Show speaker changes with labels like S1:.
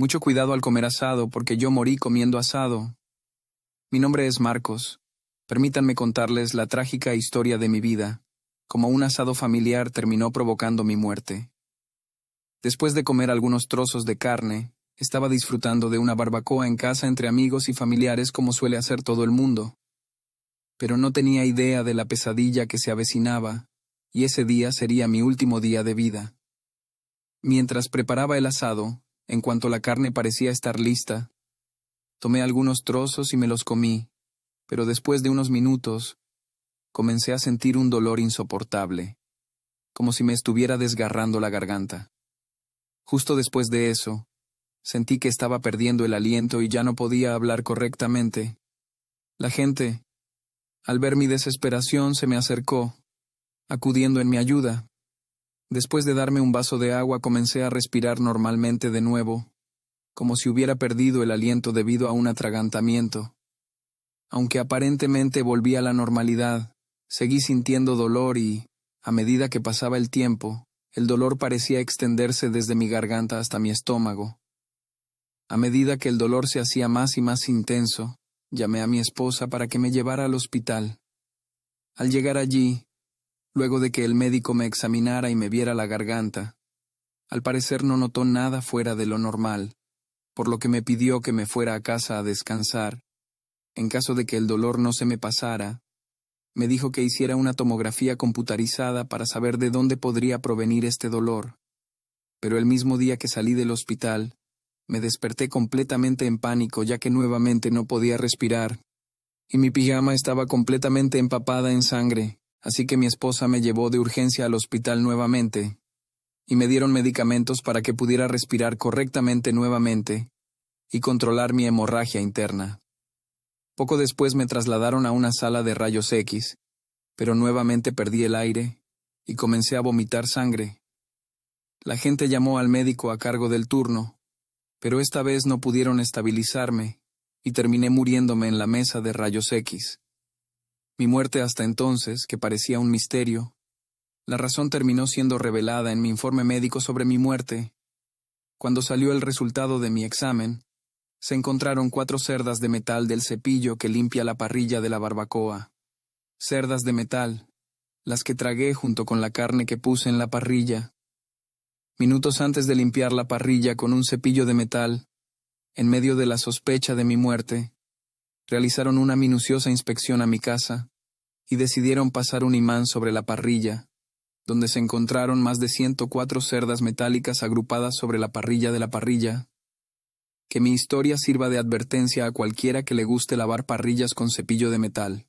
S1: Mucho cuidado al comer asado, porque yo morí comiendo asado. Mi nombre es Marcos. Permítanme contarles la trágica historia de mi vida, como un asado familiar terminó provocando mi muerte. Después de comer algunos trozos de carne, estaba disfrutando de una barbacoa en casa entre amigos y familiares como suele hacer todo el mundo. Pero no tenía idea de la pesadilla que se avecinaba, y ese día sería mi último día de vida. Mientras preparaba el asado, en cuanto la carne parecía estar lista, tomé algunos trozos y me los comí, pero después de unos minutos, comencé a sentir un dolor insoportable, como si me estuviera desgarrando la garganta. Justo después de eso, sentí que estaba perdiendo el aliento y ya no podía hablar correctamente. La gente, al ver mi desesperación, se me acercó, acudiendo en mi ayuda. Después de darme un vaso de agua comencé a respirar normalmente de nuevo, como si hubiera perdido el aliento debido a un atragantamiento. Aunque aparentemente volví a la normalidad, seguí sintiendo dolor y, a medida que pasaba el tiempo, el dolor parecía extenderse desde mi garganta hasta mi estómago. A medida que el dolor se hacía más y más intenso, llamé a mi esposa para que me llevara al hospital. Al llegar allí, luego de que el médico me examinara y me viera la garganta. Al parecer no notó nada fuera de lo normal, por lo que me pidió que me fuera a casa a descansar. En caso de que el dolor no se me pasara, me dijo que hiciera una tomografía computarizada para saber de dónde podría provenir este dolor. Pero el mismo día que salí del hospital, me desperté completamente en pánico ya que nuevamente no podía respirar, y mi pijama estaba completamente empapada en sangre así que mi esposa me llevó de urgencia al hospital nuevamente, y me dieron medicamentos para que pudiera respirar correctamente nuevamente, y controlar mi hemorragia interna. Poco después me trasladaron a una sala de rayos X, pero nuevamente perdí el aire, y comencé a vomitar sangre. La gente llamó al médico a cargo del turno, pero esta vez no pudieron estabilizarme, y terminé muriéndome en la mesa de rayos X. Mi muerte hasta entonces, que parecía un misterio, la razón terminó siendo revelada en mi informe médico sobre mi muerte. Cuando salió el resultado de mi examen, se encontraron cuatro cerdas de metal del cepillo que limpia la parrilla de la barbacoa. Cerdas de metal, las que tragué junto con la carne que puse en la parrilla. Minutos antes de limpiar la parrilla con un cepillo de metal, en medio de la sospecha de mi muerte, Realizaron una minuciosa inspección a mi casa y decidieron pasar un imán sobre la parrilla, donde se encontraron más de 104 cerdas metálicas agrupadas sobre la parrilla de la parrilla. Que mi historia sirva de advertencia a cualquiera que le guste lavar parrillas con cepillo de metal.